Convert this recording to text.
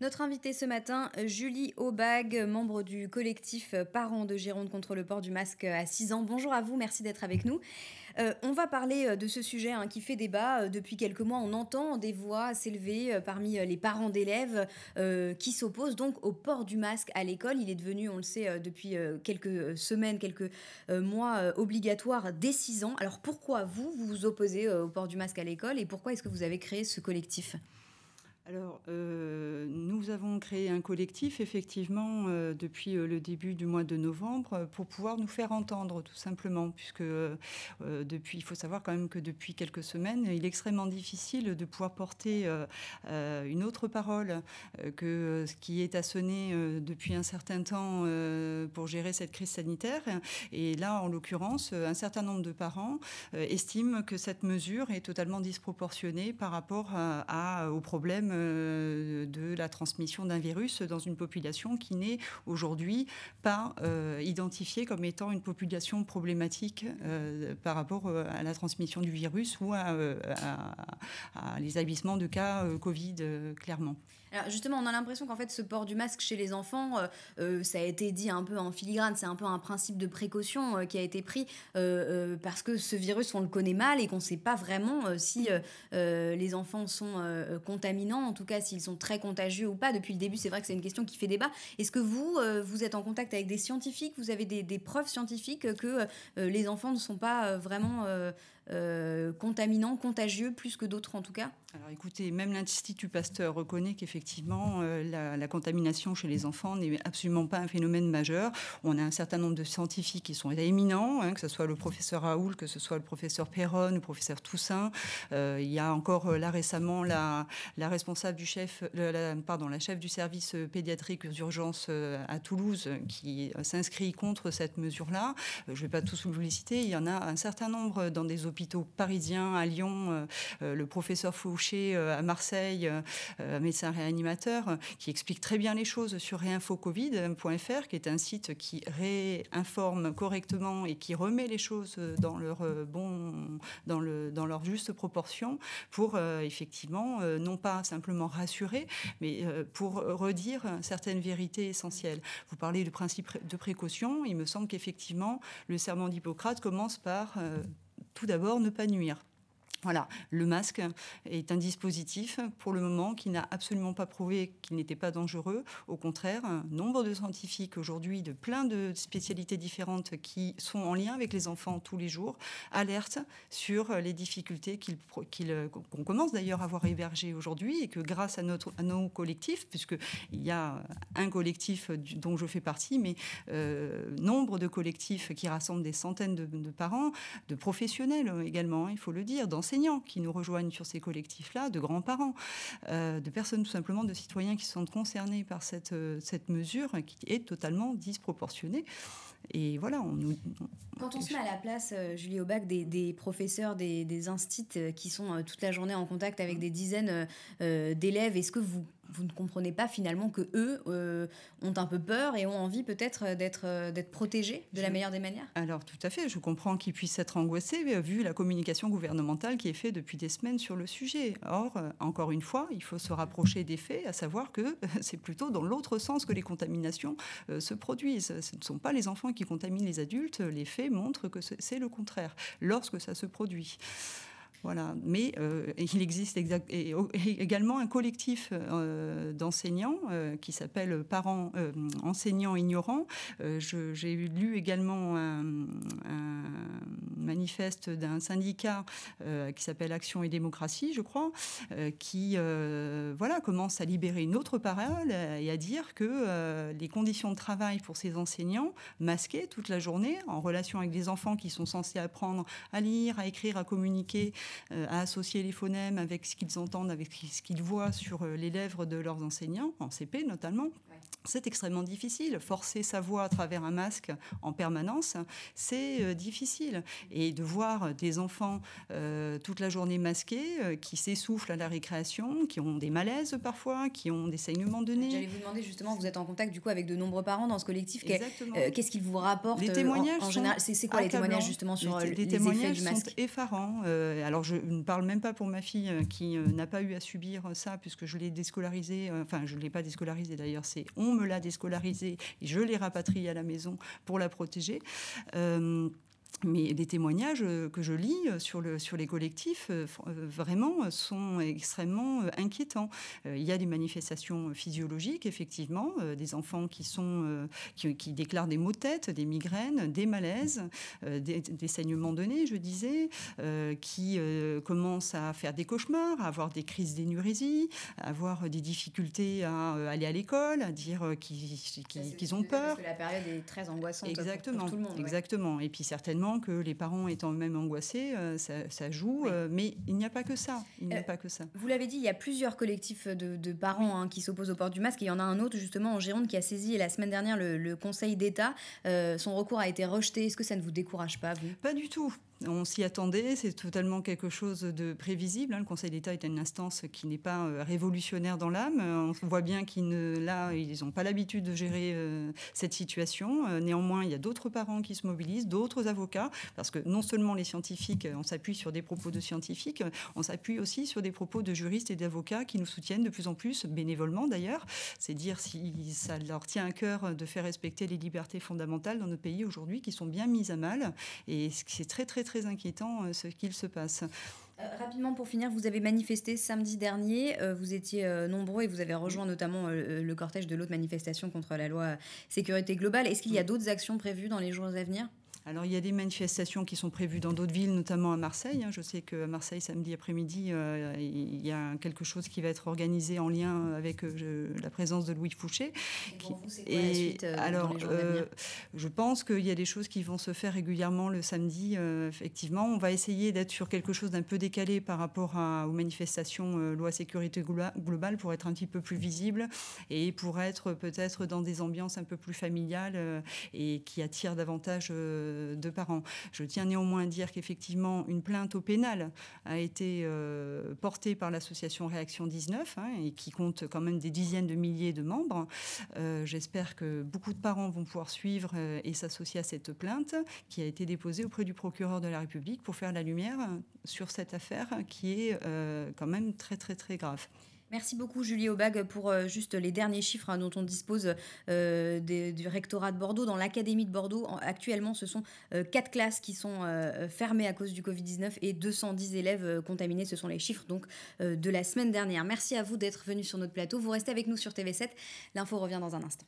Notre invitée ce matin, Julie Aubag, membre du collectif Parents de Gironde contre le port du masque à 6 ans. Bonjour à vous, merci d'être avec nous. Euh, on va parler euh, de ce sujet hein, qui fait débat. Euh, depuis quelques mois, on entend des voix s'élever parmi les parents d'élèves qui s'opposent donc au port du masque à l'école. Il est devenu, on le sait, depuis quelques semaines, quelques mois, obligatoire dès 6 ans. Alors pourquoi vous vous opposez au port du masque à l'école et pourquoi est-ce que vous avez créé ce collectif alors, euh, nous avons créé un collectif, effectivement, euh, depuis euh, le début du mois de novembre, pour pouvoir nous faire entendre, tout simplement, puisque depuis, il faut savoir quand même que depuis quelques semaines, il est extrêmement difficile de pouvoir porter une autre parole que ce qui est assonné depuis un certain temps pour gérer cette crise sanitaire. Et là, en l'occurrence, un certain nombre de parents estiment que cette mesure est totalement disproportionnée par rapport à, aux problèmes euh, de la transmission d'un virus dans une population qui n'est aujourd'hui pas euh, identifiée comme étant une population problématique euh, par rapport à la transmission du virus ou à, à, de cas Covid, clairement. Alors justement, on a l'impression qu'en fait, ce port du masque chez les enfants, ça a été dit un peu en filigrane, c'est un peu un principe de précaution qui a été pris parce que ce virus, on le connaît mal et qu'on ne sait pas vraiment si les enfants sont contaminants en tout cas s'ils sont très contagieux ou pas. Depuis le début, c'est vrai que c'est une question qui fait débat. Est-ce que vous, euh, vous êtes en contact avec des scientifiques Vous avez des, preuves scientifiques que euh, les enfants ne sont pas euh, vraiment euh, contaminant, contaminants, contagieux, plus que d'autres en tout cas Alors écoutez, même l'Institut Pasteur reconnaît qu'effectivement, euh, la, contamination chez les enfants n'est absolument pas un phénomène majeur. On a un certain nombre de scientifiques qui sont éminents, hein, que ce soit le professeur Raoul, que ce soit le professeur Perron, le professeur Toussaint. Euh, il y a encore là récemment la, la responsable du chef, pardon, la chef du service pédiatrique d'urgence à Toulouse qui s'inscrit contre cette mesure-là. Je ne vais pas tous vous les citer, il y en a un certain nombre dans des hôpitaux hôpitaux parisiens, à Lyon, euh, euh, le professeur Fouché euh, à Marseille, médecin réanimateur, qui explique très bien les choses sur réinfocovid.fr, qui est un site qui réinforme correctement et qui remet les choses dans leur bon, dans le dans leur juste proportion pour effectivement non pas simplement rassurer, mais pour redire certaines vérités essentielles. Vous parlez du principe de précaution. Il me semble qu'effectivement le serment d'Hippocrate commence par tout d'abord ne pas nuire. Voilà, le masque est un dispositif pour le moment qui n'a absolument pas prouvé qu'il n'était pas dangereux. Au contraire, nombre de scientifiques aujourd'hui de plein de spécialités différentes qui sont en lien avec les enfants tous les jours alertent sur les difficultés qu'on commence d'ailleurs à voir héberger aujourd'hui et que grâce à, notre, nos collectifs, puisqu'il y a un collectif dont je fais partie, mais euh, nombre de collectifs qui rassemblent des centaines de, de parents, de professionnels également, hein, il faut le dire, dans qui nous rejoignent sur ces collectifs-là, de grands-parents, euh, de personnes tout simplement, de citoyens qui sont concernés par cette, euh, cette mesure qui est totalement disproportionnée. Et voilà, on nous. Quand on se met à la place, euh, Julie Aubac, des, des professeurs des, des instits qui sont toute la journée en contact avec mmh. des dizaines d'élèves, est-ce que vous vous ne comprenez pas finalement que eux euh, ont un peu peur et ont envie peut-être euh, d'être euh, d'être protégés de la meilleure des manières Alors tout à fait, je comprends qu'ils puissent être angoissés vu la communication gouvernementale qui est faite depuis des semaines sur le sujet. Or, encore une fois, il faut se rapprocher des faits, à savoir que c'est plutôt dans l'autre sens que les contaminations se produisent. Ce ne sont pas les enfants qui contaminent les adultes, les faits montrent que c'est le contraire, lorsque ça se produit. Voilà. Mais euh, il existe également un collectif euh, d'enseignants euh, qui s'appelle Parents enseignants ignorants. J'ai lu également un, un manifeste d'un syndicat qui s'appelle Action et démocratie, je crois, qui voilà commence à libérer une autre parole et à dire que les conditions de travail pour ces enseignants masqués toute la journée en relation avec des enfants qui sont censés apprendre à lire, à écrire, à communiquer euh, à associer les phonèmes avec ce qu'ils entendent, avec ce qu'ils voient sur euh, les lèvres de leurs enseignants, en CP notamment. C'est extrêmement difficile. Forcer sa voix à travers un masque en permanence, c'est euh, difficile. Et de voir des enfants toute la journée masqués, qui s'essoufflent à la récréation, qui ont des malaises parfois, qui ont des saignements de nez. J'allais vous demander justement, vous êtes en contact du coup avec de nombreux parents dans ce collectif. Qu'est-ce qu'ils vous rapportent Les témoignages en, général, c'est quoi les témoignages justement sur les, les, témoignages effets du masque sont effarants. alors alors, je ne parle même pas pour ma fille euh, qui euh, n'a pas eu à subir euh, ça, puisque je l'ai déscolarisée. Enfin, je ne l'ai pas déscolarisée d'ailleurs, c'est on me l'a déscolarisée et je l'ai rapatriée à la maison pour la protéger mais les témoignages euh, que je lis euh, sur, le, sur les collectifs, euh, vraiment, sont extrêmement inquiétants. Il y a des manifestations physiologiques, effectivement, des enfants qui, sont, qui, déclarent des maux de tête, des migraines, des malaises, des, saignements de nez, je disais, qui commencent à faire des cauchemars, à avoir des crises d'énurésie, à avoir des difficultés à aller à l'école, à dire qu'ils ont peur. Parce que la période est très angoissante pour, tout le monde. Exactement. Et puis certainement, que les parents étant eux-mêmes angoissés, euh, ça, joue, euh, mais il n'y a pas que ça. Il n'y a euh, pas que ça. Vous l'avez dit, il y a plusieurs collectifs de, parents hein, qui s'opposent au port du masque, il y en a un autre justement en Gironde qui a saisi la semaine dernière le, Conseil d'État. son recours a été rejeté. Est-ce que ça ne vous décourage pas, vous Pas du tout. On s'y attendait, c'est totalement quelque chose de prévisible. Hein. Le Conseil d'État est une instance qui n'est pas révolutionnaire dans l'âme. On voit bien qu'ils ils n'ont pas l'habitude de gérer cette situation. Néanmoins, il y a d'autres parents qui se mobilisent, d'autres avocats parce que non seulement les scientifiques, euh, on s'appuie sur des propos de scientifiques, euh, on s'appuie aussi sur des propos de juristes et d'avocats qui nous soutiennent de plus en plus, bénévolement d'ailleurs. C'est dire si ça leur tient à cœur de faire respecter les libertés fondamentales dans nos pays aujourd'hui, qui sont bien mises à mal. Et c'est très très très inquiétant euh, ce qu'il se passe. rapidement pour finir, vous avez manifesté samedi dernier, vous étiez nombreux et vous avez rejoint notamment le cortège de l'autre manifestation contre la loi sécurité globale. Est-ce qu'il y a d'autres actions prévues dans les jours à venir alors il y a des manifestations qui sont prévues dans d'autres villes, notamment à Marseille. Hein. Je sais qu'à Marseille, samedi après-midi, euh, il y a quelque chose qui va être organisé en lien avec euh, la présence de Louis Fouché. Et, alors, je pense qu'il y a des choses qui vont se faire régulièrement le samedi. Euh, effectivement, on va essayer d'être sur quelque chose d'un peu décalé par rapport aux manifestations loi sécurité globale pour être un petit peu plus visible et pour être peut-être dans des ambiances un peu plus familiales et qui attirent davantage de parents. Je tiens néanmoins à dire qu'effectivement, une plainte au pénal a été euh, portée par l'association Réaction 19 hein, et qui compte quand même des dizaines de milliers de membres. Euh, j'espère que beaucoup de parents vont pouvoir suivre euh, et s'associer à cette plainte qui a été déposée auprès du procureur de la République pour faire la lumière sur cette affaire qui est quand même très très très grave. Merci beaucoup Julie Aubag pour euh, juste les derniers chiffres hein, dont on dispose euh, du rectorat de Bordeaux. Dans l'Académie de Bordeaux, actuellement, ce sont euh, quatre classes qui sont fermées à cause du Covid-19 et 210 élèves contaminés. Ce sont les chiffres donc de la semaine dernière. Merci à vous d'être venus sur notre plateau. Vous restez avec nous sur TV7. L'info revient dans un instant.